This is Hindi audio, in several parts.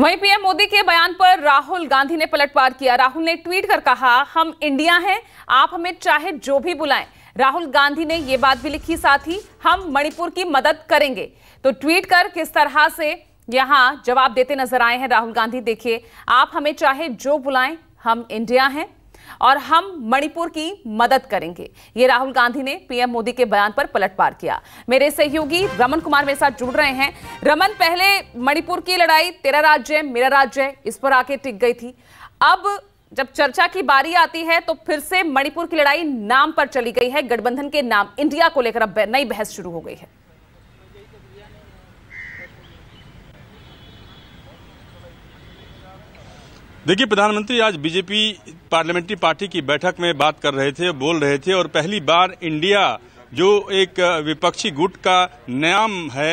वहीं पीएम मोदी के बयान पर राहुल गांधी ने पलटवार किया राहुल ने ट्वीट कर कहा हम इंडिया हैं आप हमें चाहे जो भी बुलाएं राहुल गांधी ने ये बात भी लिखी साथ ही हम मणिपुर की मदद करेंगे तो ट्वीट कर किस तरह से यहां जवाब देते नजर आए हैं राहुल गांधी देखिए आप हमें चाहे जो बुलाएं हम इंडिया हैं और हम मणिपुर की मदद करेंगे ये राहुल गांधी ने पीएम मोदी के बयान पर पलटवार किया मेरे सहयोगी रमन कुमार मेरे साथ जुड़ रहे हैं रमन पहले मणिपुर की लड़ाई तेरा राज्य मेरा राज्य है इस पर आके टिक गई थी अब जब चर्चा की बारी आती है तो फिर से मणिपुर की लड़ाई नाम पर चली गई है गठबंधन के नाम इंडिया को लेकर अब नई बहस शुरू हो गई है देखिए प्रधानमंत्री आज बीजेपी पार्लियामेंट्री पार्टी की बैठक में बात कर रहे थे बोल रहे थे और पहली बार इंडिया जो एक विपक्षी गुट का नाम है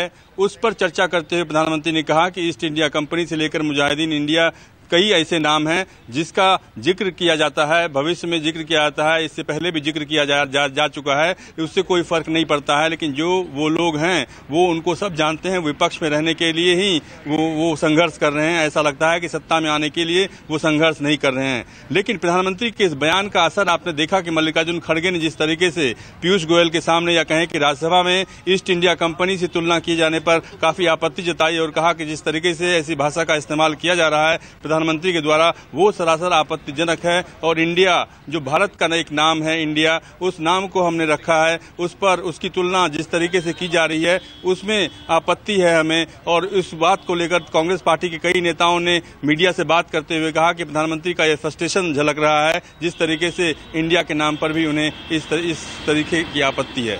उस पर चर्चा करते हुए प्रधानमंत्री ने कहा कि ईस्ट इंडिया कंपनी से लेकर मुजाहिदीन इंडिया कई ऐसे नाम हैं जिसका जिक्र किया जाता है भविष्य में जिक्र किया जाता है इससे पहले भी जिक्र किया जा, जा, जा चुका है उससे कोई फर्क नहीं पड़ता है लेकिन जो वो लोग हैं वो उनको सब जानते हैं विपक्ष में रहने के लिए ही वो वो संघर्ष कर रहे हैं ऐसा लगता है कि सत्ता में आने के लिए वो संघर्ष नहीं कर रहे हैं लेकिन प्रधानमंत्री के इस बयान का असर आपने देखा कि मल्लिकार्जुन खड़गे ने जिस तरीके से पीयूष गोयल के सामने या कहें कि राज्यसभा में ईस्ट इंडिया कंपनी से तुलना किए जाने पर काफी आपत्ति जताई और कहा कि जिस तरीके से ऐसी भाषा का इस्तेमाल किया जा रहा है प्रधान प्रधानमंत्री के द्वारा वो सरासर आपत्तिजनक है और इंडिया जो भारत का एक नाम है इंडिया उस नाम को हमने रखा है उस पर उसकी तुलना जिस तरीके से की जा रही है उसमें आपत्ति है हमें और इस बात को लेकर कांग्रेस पार्टी के कई नेताओं ने मीडिया से बात करते हुए कहा कि प्रधानमंत्री का यह फ्रस्ट्रेशन झलक रहा है जिस तरीके से इंडिया के नाम पर भी उन्हें इस तर, इस तरीके की आपत्ति है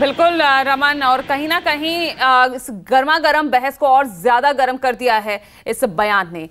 बिल्कुल रमन और कहीं ना कहीं इस गर्मा गर्म बहस को और ज्यादा गर्म कर दिया है इस बयान ने